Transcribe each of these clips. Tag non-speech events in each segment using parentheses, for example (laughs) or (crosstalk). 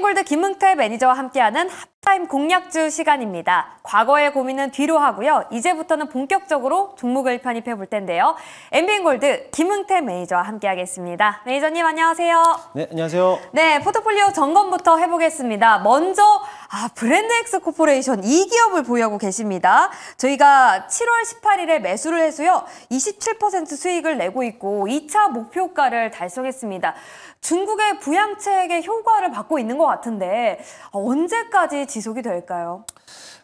땡골드 김흥태 매니저와 함께하는 타임 공략주 시간입니다. 과거의 고민은 뒤로 하고요. 이제부터는 본격적으로 종목을 편입해 볼 텐데요. 엠빈골드 김흥태 매니저와 함께하겠습니다. 매니저님 안녕하세요. 네, 안녕하세요. 네, 포트폴리오 점검부터 해보겠습니다. 먼저 아, 브랜드 엑스 코퍼레이션 이 기업을 보유하고 계십니다. 저희가 7월 18일에 매수를 해서요. 27% 수익을 내고 있고 2차 목표가를 달성했습니다. 중국의 부양책의 효과를 받고 있는 것 같은데 어, 언제까지 지속이 될까요?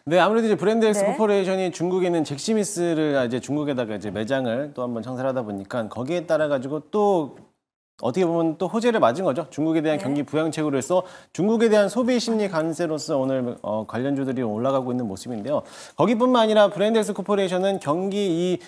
네, 아무래도 이제 브랜드 엑스 네. 코퍼레이션이 중국에 있는 잭시미스를 이제 중국에다가 이제 매장을 또 한번 창설하다 보니까 거기에 따라 가지고 또 어떻게 보면 또 호재를 맞은 거죠. 중국에 대한 네. 경기 부양책으로 해서 중국에 대한 소비 심리 관세로서 오늘 어, 관련주들이 올라가고 있는 모습인데요. 거기뿐만 아니라 브랜드엑스 코퍼레이션은 경기 이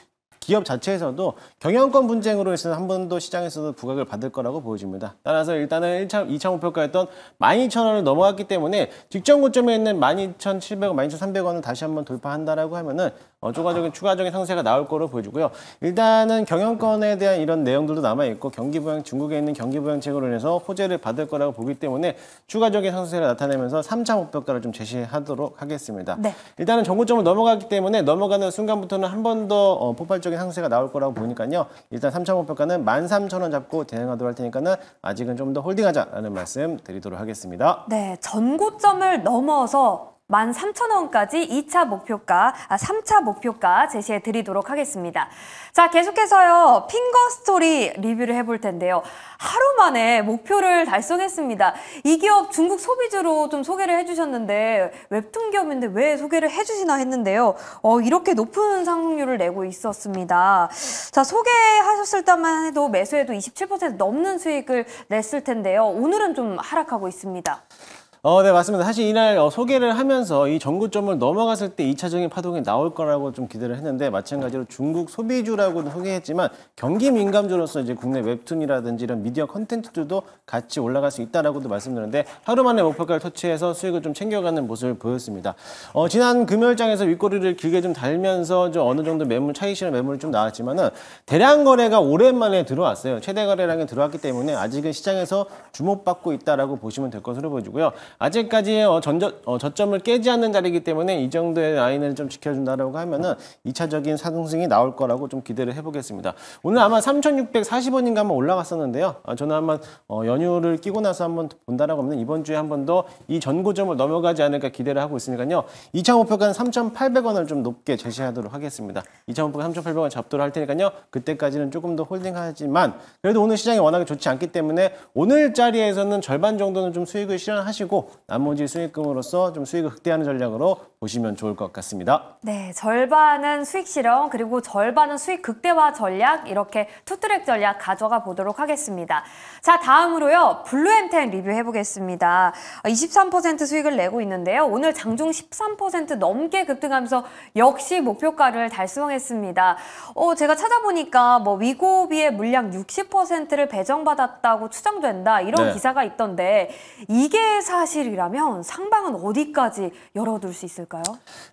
기업 자체에서도 경영권 분쟁으로 해서한번더 시장에서도 부각을 받을 거라고 보여집니다. 따라서 일단은 1차, 2차 목표가였던 12,000원을 넘어갔기 때문에 직전 고점에 있는 12,700원, 12,300원을 다시 한번 돌파한다라고 하면은 어, 추가적인, 추가적인 상세가 나올 거로 보여지고요. 일단은 경영권에 대한 이런 내용들도 남아있고 경기부양 중국에 있는 경기부양책으로 인해서 호재를 받을 거라고 보기 때문에 추가적인 상세를 나타내면서 3차 목표가를 좀 제시하도록 하겠습니다. 네. 일단은 정고점을 넘어가기 때문에 넘어가는 순간부터는 한 번더 어, 폭발적인 상세가 나올 거라고 보니까요. 일단 3차 목표가는 13,000원 잡고 대응하도록 할 테니까는 아직은 좀 더 홀딩하자라는 말씀 드리도록 하겠습니다. 네, 전고점을 넘어서 13,000원까지 2차 목표가, 아, 3차 목표가 제시해 드리도록 하겠습니다. 자, 계속해서요. 핑거 스토리 리뷰를 해볼 텐데요. 하루 만에 목표를 달성했습니다. 이 기업 중국 소비주로 좀 소개를 해주셨는데 웹툰 기업인데 왜 소개를 해주시나 했는데요. 어, 이렇게 높은 상승률을 내고 있었습니다. 자, 소개하셨을 때만 해도 매수에도 27% 넘는 수익을 냈을 텐데요. 오늘은 좀 하락하고 있습니다. 어, 네, 맞습니다. 사실 이날 어, 소개를 하면서 이전구점을 넘어갔을 때 2차적인 파동이 나올 거라고 좀 기대를 했는데 마찬가지로 중국 소비주라고 소개했지만 경기 민감주로서 이제 국내 웹툰이라든지 이런 미디어 컨텐츠들도 같이 올라갈 수 있다라고도 말씀드렸는데 하루 만에 목표가를 터치해서 수익을 좀 챙겨가는 모습을 보였습니다. 어, 지난 금요일장에서 윗꼬리를 길게 좀 달면서 좀 어느 정도 매물 차이시는 매물이 좀 나왔지만은 대량 거래가 오랜만에 들어왔어요. 최대 거래량이 들어왔기 때문에 아직은 시장에서 주목받고 있다라고 보시면 될 것으로 보여지고요. 아직까지의 어, 전저, 어, 저점을 깨지 않는 자리이기 때문에 이 정도의 라인을 좀 지켜준다라고 하면은 2차적인 상승이 나올 거라고 좀 기대를 해보겠습니다. 오늘 아마 3,640원인가 한번 올라갔었는데요. 아, 저는 한번 어, 연휴를 끼고 나서 한번 본다라고 하면 이번 주에 한 번 더 이 전고점을 넘어가지 않을까 기대를 하고 있으니까요. 2차 목표가는 3,800원을 좀 높게 제시하도록 하겠습니다. 2차 목표가 3,800원 잡도록 할 테니까요. 그때까지는 조금 더 홀딩하지만 그래도 오늘 시장이 워낙에 좋지 않기 때문에 오늘 자리에서는 절반 정도는 좀 수익을 실현하시고 가지 나머지 수익금으로써좀 수익을 극대화하는 전략으로 보시면 좋을 것 같습니다. 네, 절반은 수익 실현 그리고 절반은 수익 극대화 전략 이렇게 투트랙 전략 가져가 보도록 하겠습니다. 자, 다음으로요. 블루엠텐 리뷰해 보겠습니다. 23% 수익을 내고 있는데요. 오늘 장중 13% 넘게 급등하면서 역시 목표가를 달성했습니다. 어, 제가 찾아보니까 뭐 위고비의 물량 60%를 배정받았다고 추정된다 이런 네. 기사가 있던데 이게 사실 사실이라면 상방은 어디까지 열어둘 수 있을까요?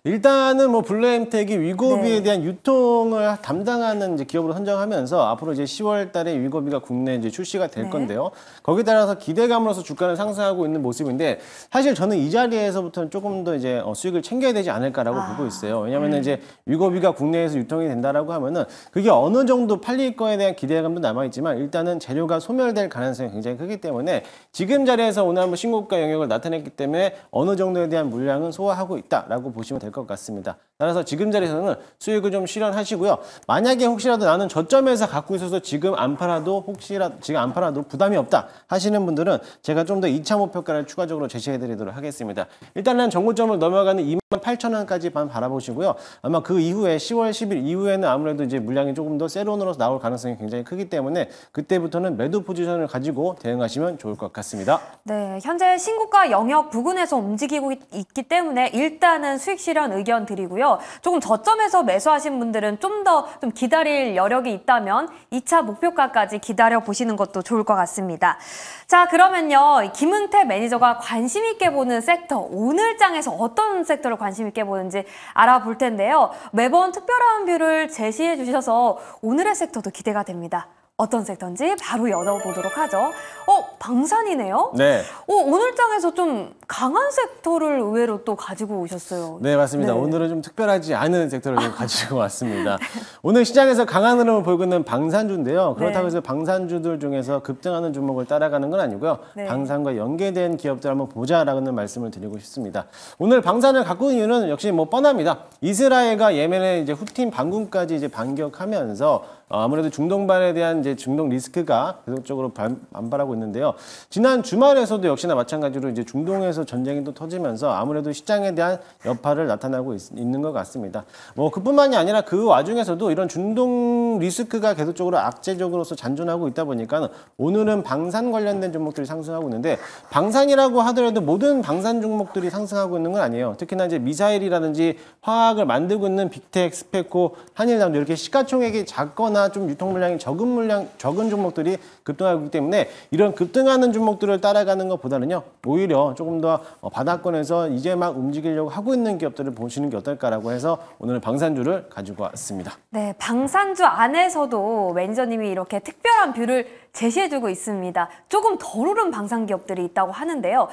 일단은 뭐 블루엠텍이 위고비에 네. 대한 유통을 담당하는 기업으로 선정하면서 앞으로 이제 10월 달에 위고비가 국내에 이제 출시가 될 네. 건데요. 거기에 따라서 기대감으로서 주가는 상승하고 있는 모습인데 사실 저는 이 자리에서부터는 조금 더 이제 어, 수익을 챙겨야 되지 않을까라고 아. 보고 있어요. 왜냐하면 음. 이제 위고비가 국내에서 유통이 된다라고 하면은 그게 어느 정도 팔릴 거에 대한 기대감도 남아 있지만 일단은 재료가 소멸될 가능성이 굉장히 크기 때문에 지금 자리에서 오늘 한번 신고가 영역을 능 나타냈기 때문에 어느 정도에 대한 물량은 소화하고 있다라고 보시면 될 것 같습니다. 따라서 지금 자리에서는 수익을 좀 실현하시고요. 만약에 혹시라도 나는 저점에서 갖고 있어서 지금 안 팔아도 혹시라도 지금 안 팔아도 부담이 없다 하시는 분들은 제가 좀 더 2차 목표가를 추가적으로 제시해 드리도록 하겠습니다. 일단은 정고점을 넘어가는 2 8 0 0 0원까지만 바라보시고요. 아마 그 이후에 10월 10일 이후에는 아무래도 이제 물량이 조금 더세로으로 나올 가능성이 굉장히 크기 때문에 그때부터는 매도 포지션을 가지고 대응하시면 좋을 것 같습니다. 네, 현재 신고가 영역 부근에서 움직이고 있기 때문에 일단은 수익 실현 의견 드리고요. 있고요. 조금 저점에서 매수하신 분들은 좀 더 좀 기다릴 여력이 있다면 2차 목표가까지 기다려 보시는 것도 좋을 것 같습니다. 자 그러면요 김은태 매니저가 관심 있게 보는 섹터 오늘장에서 어떤 섹터를 관심 있게 보는지 알아볼 텐데요. 매번 특별한 뷰를 제시해 주셔서 오늘의 섹터도 기대가 됩니다. 어떤 섹터인지 바로 열어보도록 하죠. 어, 방산이네요? 네. 어, 오늘 장에서 좀 강한 섹터를 의외로 또 가지고 오셨어요. 네, 맞습니다. 네. 오늘은 좀 특별하지 않은 섹터를 좀 가지고 (laughs) 왔습니다. 오늘 시장에서 강한 흐름을 보이고 있는 방산주인데요. 그렇다고 네. 해서 방산주들 중에서 급등하는 종목을 따라가는 건 아니고요. 네. 방산과 연계된 기업들 한번 보자라는 말씀을 드리고 싶습니다. 오늘 방산을 갖고 온 이유는 역시 뭐 뻔합니다. 이스라엘과 예멘의 이제 후틴 반군까지 이제 반격하면서 어, 아무래도 중동발에 대한 이제 중동 리스크가 계속적으로 반발하고 있는데요. 지난 주말에서도 역시나 마찬가지로 이제 중동에서 전쟁이 또 터지면서 아무래도 시장에 대한 여파를 나타나고 있, 있는 것 같습니다. 뭐 그뿐만이 아니라 그 와중에서도 이런 중동 리스크가 계속적으로 악재적으로서 잔존하고 있다 보니까 오늘은 방산 관련된 종목들이 상승하고 있는데 방산이라고 하더라도 모든 방산 종목들이 상승하고 있는 건 아니에요. 특히나 이제 미사일이라든지 화학을 만들고 있는 빅텍, 스펙코, 한일남도 이렇게 시가총액이 작거나 하나 좀 유통 물량이 적은 물량 적은 종목들이 급등하고 있기 때문에 이런 급등하는 종목들을 따라가는 것보다는요 오히려 조금 더 어, 바닥권에서 이제 막 움직이려고 하고 있는 기업들을 보시는 게 어떨까라고 해서 오늘 은 방산주를 가지고 왔습니다. 네, 방산주 안에서도 매니저님이 이렇게 특별한 뷰를 제시해주고 있습니다. 조금 덜 오른 방산 기업들이 있다고 하는데요.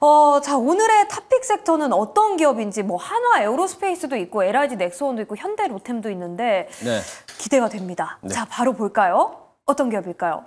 어, 자, 오늘의 탑픽 섹터는 어떤 기업인지 뭐 한화 에어로스페이스도 있고 LIG 넥스원도 있고 현대 로템도 있는데 네. 기대가 됩니다. 네. 자, 바로 볼까요? 어떤 기업일까요?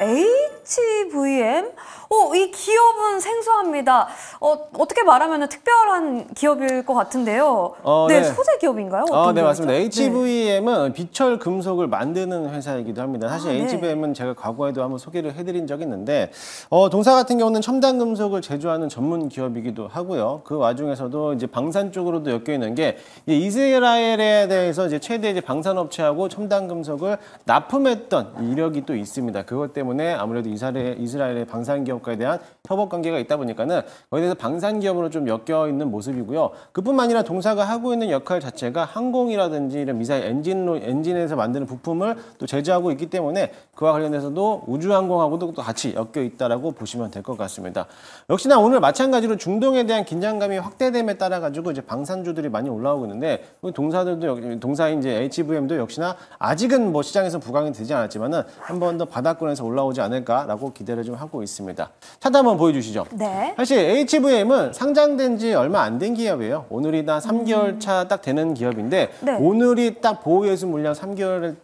에잇 h VM? 어, 이 기업은 생소합니다. 어, 어떻게 말하면 특별한 기업일 것 같은데요. 어, 네, 네, 소재 기업인가요? 어, 네, 기업 맞습니다. HVM은 네. 비철 금속을 만드는 회사이기도 합니다. 사실 아, 네. HVM은 제가 과거에도 한번 소개를 해드린 적이 있는데 어, 동사 같은 경우는 첨단 금속을 제조하는 전문 기업이기도 하고요. 그 와중에서도 이제 방산 쪽으로도 엮여 있는 게 이제 이스라엘에 대해서 이제 최대 이제 방산업체하고 첨단 금속을 납품했던 이력이 또 있습니다. 그것 때문에 아무래도 이스라엘, 이스라엘의 방산 기업과에 대한 협업 관계가 있다 보니까는 거기에 대해서 방산 기업으로 좀 엮여 있는 모습이고요. 그뿐만 아니라 동사가 하고 있는 역할 자체가 항공이라든지 이런 미사일 엔진로 엔진에서 만드는 부품을 또 제조하고 있기 때문에 그와 관련해서도 우주항공하고도 또 같이 엮여 있다라고 보시면 될 것 같습니다. 역시나 오늘 마찬가지로 중동에 대한 긴장감이 확대됨에 따라 가지고 이제 방산주들이 많이 올라오고 있는데 그 동사들도 동사인 이제 HVM도 역시나 아직은 뭐 시장에서 부각이 되지 않았지만은 한 번 더 바닥권에서 올라오지 않을까. 않을까라고 기대를 좀 하고 있습니다. 차트 한번 보여주시죠. 네. 사실 HVM은 상장된 지 얼마 안 된 기업이에요. 오늘이 나 3개월 음. 차딱 되는 기업인데 네. 오늘이 딱 보호예수 물량 3개월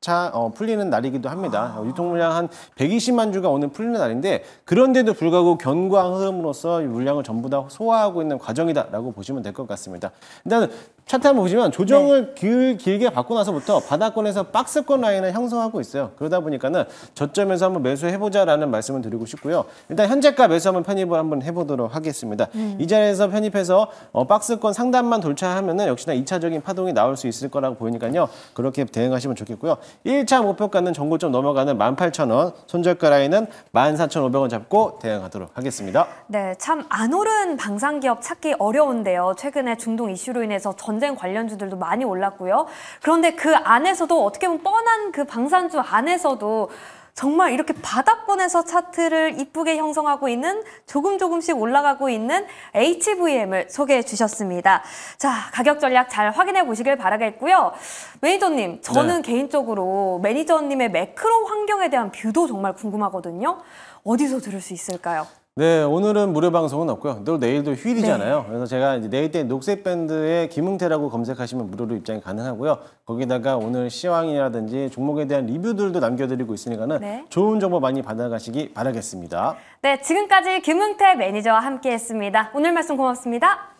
차 어, 풀리는 날이기도 합니다. 아. 유통 물량 한 120만 주가 오늘 풀리는 날인데 그런데도 불구하고 견고 흐름으로서 물량을 전부 다 소화하고 있는 과정이다라고 보시면 될 것 같습니다. 일단 차트 한번 보시면 조정을 네. 길, 게 받고 나서부터 바닥권에서 박스권 라인을 형성하고 있어요. 그러다 보니까는 저점에서 한번 매수해보자라는 말씀을 드리고 싶고요. 일단 현재가 매수 한번 편입을 한번 해보도록 하겠습니다. 음. 이 자리에서 편입해서 어, 박스권 상단만 돌차하면은 역시나 2차적인 파동이 나올 수 있을 거라고 보이니까요. 그렇게 대응하시면 좋겠고요. 1차 목표가는 전고점 넘어가는 18,000원, 손절가 라인은 14,500원 잡고 대응하도록 하겠습니다. 네, 참 안 오른 방산기업 찾기 어려운데요. 최근에 중동 이슈로 인해서 전 전쟁 관련주들도 많이 올랐고요. 그런데 그 안에서도 어떻게 보면 뻔한 그 방산주 안에서도 정말 이렇게 바닥권에서 차트를 이쁘게 형성하고 있는 조금 조금씩 올라가고 있는 HVM을 소개해 주셨습니다. 자, 가격 전략 잘 확인해 보시길 바라겠고요. 매니저님, 저는 네. 개인적으로 매니저님의 매크로 환경에 대한 뷰도 정말 궁금하거든요. 어디서 들을 수 있을까요? 네, 오늘은 무료 방송은 없고요. 또 내일도 휴일이잖아요. 네. 그래서 제가 이제 내일 때 녹색 밴드의 김흥태라고 검색하시면 무료로 입장이 가능하고요. 거기다가 오늘 시황이라든지 종목에 대한 리뷰들도 남겨드리고 있으니까는 네. 좋은 정보 많이 받아가시기 바라겠습니다. 네, 지금까지 김흥태 매니저와 함께했습니다. 오늘 말씀 고맙습니다.